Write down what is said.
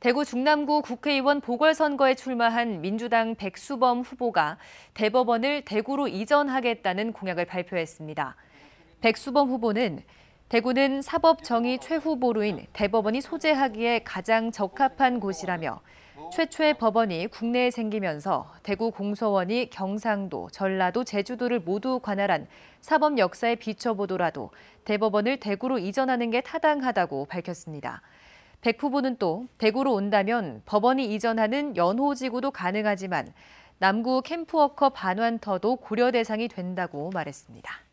대구 중남구 국회의원 보궐선거에 출마한 민주당 백수범 후보가 대법원을 대구로 이전하겠다는 공약을 발표했습니다. 백수범 후보는 대구는 사법 정의 최후보루인 대법원이 소재하기에 가장 적합한 곳이라며 최초의 법원이 국내에 생기면서 대구 공서원이 경상도, 전라도, 제주도를 모두 관할한 사법 역사에 비춰보더라도 대법원을 대구로 이전하는 게 타당하다고 밝혔습니다. 백 후보는 또 대구로 온다면 법원이 이전하는 연호지구도 가능하지만 남구 캠프워커 반환터도 고려 대상이 된다고 말했습니다.